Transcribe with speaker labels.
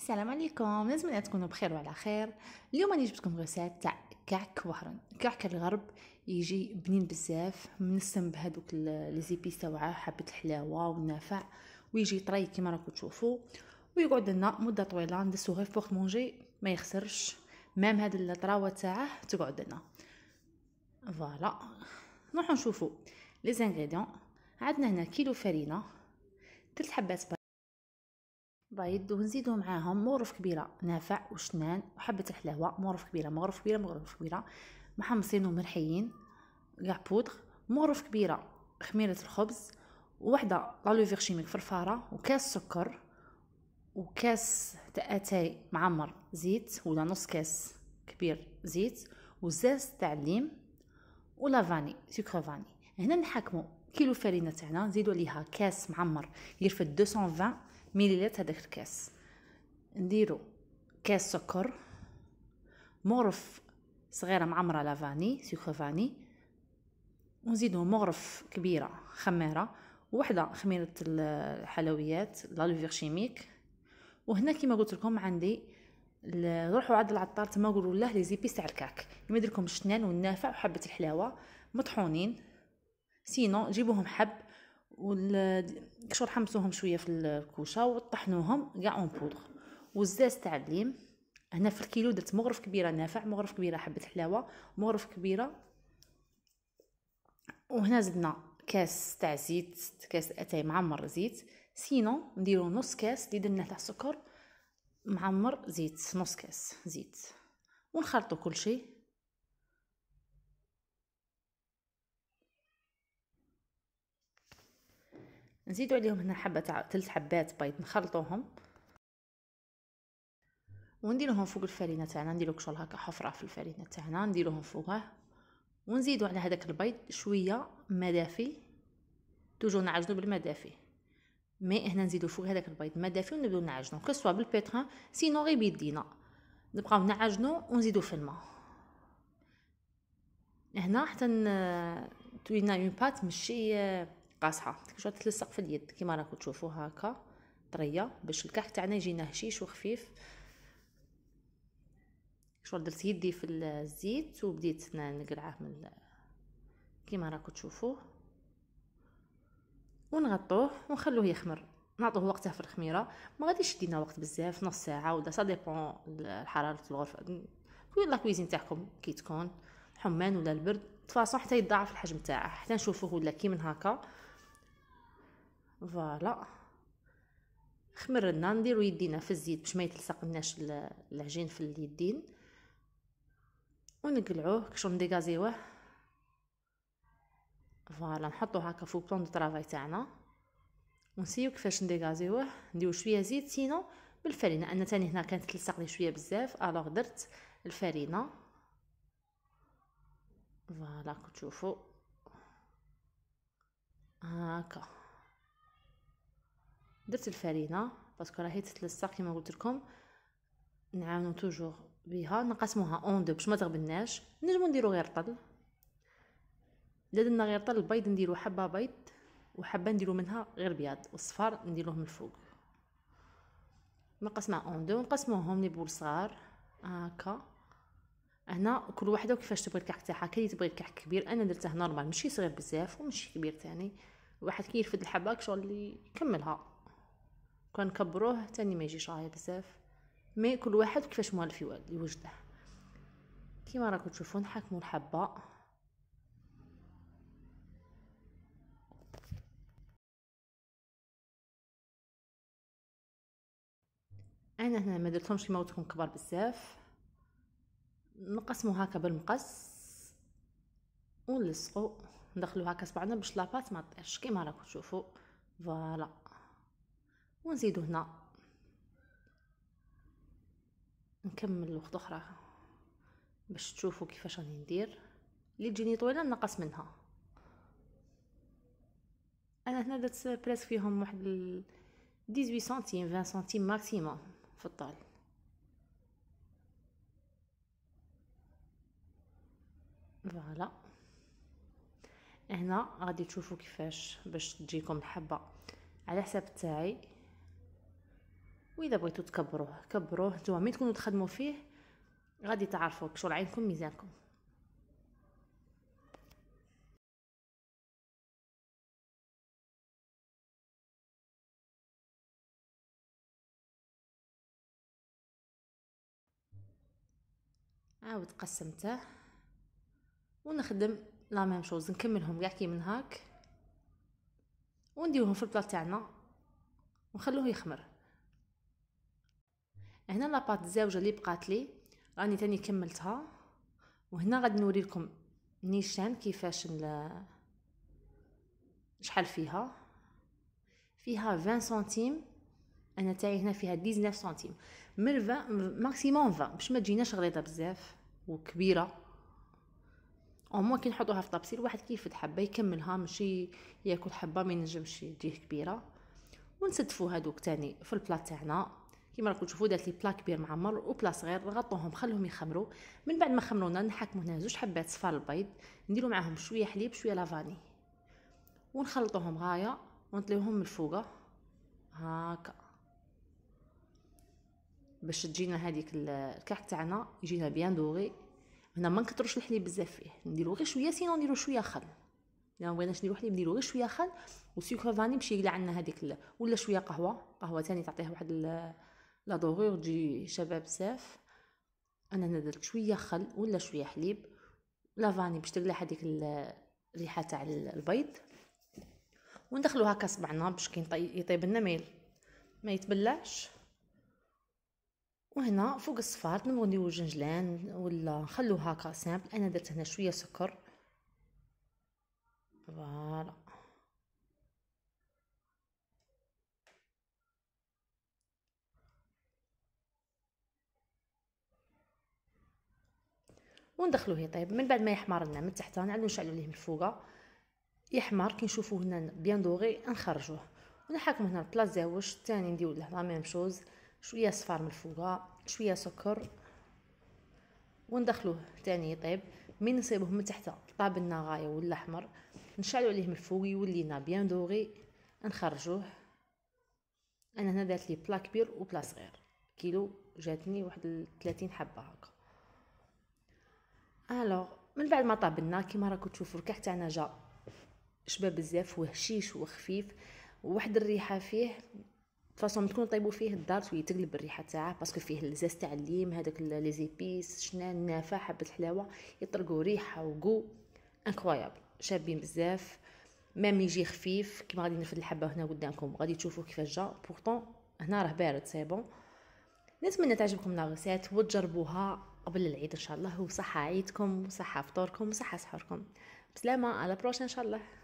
Speaker 1: السلام عليكم نتمنى تكونوا بخير وعلى خير اليوم انا جبتكم غسات تاع كعك وهران كعك الغرب يجي بنين بزاف منسم بهذوك لي زيبيس تاعها حبه الحلاوه والنافع ويجي طري كيما راكم تشوفوا ويقعد لنا مده طويله ندسو غير فوق مونجي ما يخسرش مام هاد الطراوه تاعه تقعد لنا فوالا نروحو نشوفو لي زانغريديون عندنا هنا كيلو فرينه ثلاث حبات بيض ونزيدو معاهم مغرف كبيره نافع وشنان وحبه الحلاوه مغرف كبيره مغرف كبيره مغرف كبيره محمصين ومرحيين كاع بودغ مغرف كبيره خميره الخبز وحده لا لوفيغ شيميك فرفاره وكاس سكر وكاس تاع اتاي معمر زيت ولا نص كاس كبير زيت وزاز تاع الليم ولا فاني سكر فاني هنا نحكمو كيلو فرينه تاعنا نزيدو عليها كاس معمر يرفد 220 مليلتر هذاك الكاس نديرو كاس سكر مغرف صغيره معمره لافاني سكر فاني ونزيدو مغرف كبيره خميره وحده خميره الحلويات لا لوفير شيميك وهنا كيما قلت لكم عندي روحوا عند العطار تما قولوا له لي زيبيس تاع الكعك يمد لكم الشنان والنافع وحبه الحلاوه مطحونين سينو جيبوهم حب وكشور حمسوهم شويه في الكوشه وطحنوهم كاع اون بودغ وزاز تاع الليم هنا في الكيلو درت مغرف كبيره نافع مغرف كبيره حبه حلاوه مغرف كبيره وهنا زدنا كاس تاع زيت كاس اتاي معمر زيت سينو نديرو نص كاس اللي درناه تاع سكر معمر زيت نص كاس زيت ونخلطو كل شيء نزيدو عليهم هنا حبه تاع تلت حبات بيض نخلطوهم ونديروهم فوق الفرينه تاعنا نديرو كشغل هكا حفره في الفرينه تاعنا نديروهم فوقه ونزيدو على هداك البيض شويه ما دافي توجو نعجنو بالما دافي مي هنا نزيدو فوق هداك البيض ما دافي ونبداو نعجنو كسوا بالبيطخان سينو غي بيدينا نبقاو نعجنو ونزيدو في الماء هنا حتى توينا اون بات ماشي قاصحه ديك شويه تلصق في اليد كيما راكم تشوفوا هكا طريه باش الكحك تاعنا يجينا هشيش وخفيف شو درت يدي في الزيت وبديت نقلعه من كيما راكم تشوفوه ونغطوه ونخلوه يخمر نعطوه وقته في الخميره ما غاديش يدينا وقت بزاف نص ساعه ولا سا ديبون حراره الغرفه كوي لا كويزين تاعكم كي تكون حمان ولا البرد تفاصح حتى يتضاعف الحجم تاعه حتى نشوفوه ولا كي من هكا فوالا خمرنا نديرو يدينا في الزيت باش ما يتلصقناش العجين في اليدين ونقلعوه كشو نديغازيوه فوالا نحطو هكا فوق بلون دو طرافاي تاعنا ونسيو كيفاش نديغازيوه نديرو شويه زيت سينو بالفرينه انا تاني هنا كانت تلصق لي شويه بزاف الوغ درت الفرينه فوالا كتشوفو هاكا درت الفرينه باسكو راهي تتلصق كيما قلت لكم نعاونو توجور بها نقسموها اون دو باش ما تغبناش نجمو نديرو غير طل الا درنا غير طل البيض نديرو حبه بيض وحبه نديرو منها غير بياض والصفار نديروه من الفوق نقسمها اون دو نقسموهم لي بول صغار هكا هنا كل وحده كيفاش تبغي الكعك تاعها كي تبغي الكعك كبير انا درته نورمال ماشي صغير بزاف وماشي كبير تاني واحد كي يرفد الحبه شغل يكملها كنكبروه تاني ما يجيش غاية بزاف مي كل واحد كيفاش مالف يوجده كيما راكم تشوفو حكموا الحبه انا هنا ما درتهمش كيما قلت كبار بزاف نقسمو هكا بالمقص ونلصقو ندخلو هكا صبعنا باش لاباط ما طيحش كيما راكم تشوفوا فوالا ونزيدو هنا نكمل وحده اخرى باش تشوفوا كيفاش راني ندير اللي تجيني طويله نقص منها انا هنا درت بريس فيهم واحد 18 سنتيم 20 سنتيم ماكسيموم في الطال فوالا هنا غادي تشوفوا كيفاش باش تجيكم الحبه على حساب تاعي واذا بغيتو تكبروه كبروه نتوما ملي تكونوا تخدموا فيه غادي تعرفوا كشو عينكم ميزانكم عاود قسمته ونخدم لا ميم شوز نكملهم كاع كي من هاك ونديروهم في البلاط تاعنا ونخلوه يخمر هنا لاباط الزاوجه اللي بقات لي راني تاني كملتها وهنا غادي نوريكم نيشان كيفاش شحال فيها فيها 20 سنتيم انا تاعي هنا فيها 19 سنتيم من 20 ماكسيموم 20 باش ما تجيناش غليظه بزاف وكبيره او مو كي نحطوها في طبسيل واحد كيف حبه يكملها ماشي ياكل حبه ما ينجمش تجيه كبيره ونسدفو هادوك تاني في البلاط تاعنا كيما راكم تشوفوا درت لي بلا كبير معمر وبلا صغير نغطوهم خليهم يخمروا من بعد ما خمرونا نحكموا هنا زوج حبات صفار البيض نديروا معاهم شويه حليب شويه لافاني ونخلطوهم غايه ونطليوهم من الفوق هاكا باش تجينا هذيك الكعك تاعنا يجينا بيان دوغي هنا ما نكثروش الحليب بزاف فيه نديرو غير شويه سينو نديرو شويه خل الا يعني بغيناش نديرو حليب نديرو غير شويه خل وسكر فاني باش يقلع لنا هذيك ولا شويه قهوه قهوه ثاني تعطيها واحد لا دوغور تجي شباب بزاف انا درت شويه خل ولا شويه حليب لا فاني باش تقلع هذيك الريحه تاع البيض وندخلو هكا صبعنا باش كي يطيب لنا ما ما يتبلعش وهنا فوق الصفار نبغي نديرو جنجلان ولا نخلو هكا سامبل انا درت هنا شويه سكر فوالا وندخلوه يطيب من بعد ما يحمر لنا من تحت نعاودو نشعلو ليه من فوقه يحمر كي نشوفوه هنا بيان دوغي نخرجوه ونحكمو هنا البلاص زاوج الثاني نديرو له لا ميم شوز شويه صفار من الفوقه شويه سكر وندخلوه تاني يطيب من نصيبوه من تحت طاب لنا غايه ولا احمر نشعلو عليه من الفوق يولي لنا بيان دوغي نخرجوه انا هنا دارت لي بلا كبير وبلا صغير كيلو جاتني واحد 30 حبه هكا الوغ من بعد ما طابلنا كيما راكم تشوفوا الكاع تاعنا جا شباب بزاف وهشيش وخفيف وواحد الريحه فيه فاصون تكونوا طيبوا فيه الدار تقلب الريحه تاعه باسكو فيه الزاز تاع الليم هذاك لي زيبيس شنا النافه حبه الحلاوه يطرقوا ريحه وكو انكرويابل شابين بزاف ميم يجي خفيف كيما غادي نفد الحبه هنا قدامكم غادي تشوفوا كيفاش جا بورتون هنا راه بارد سي بون نتمنى تعجبكم لا وتجربوها قبل العيد ان شاء الله وصحة عيدكم وصحة فطوركم وصحة سحوركم بسلامة على بروش ان شاء الله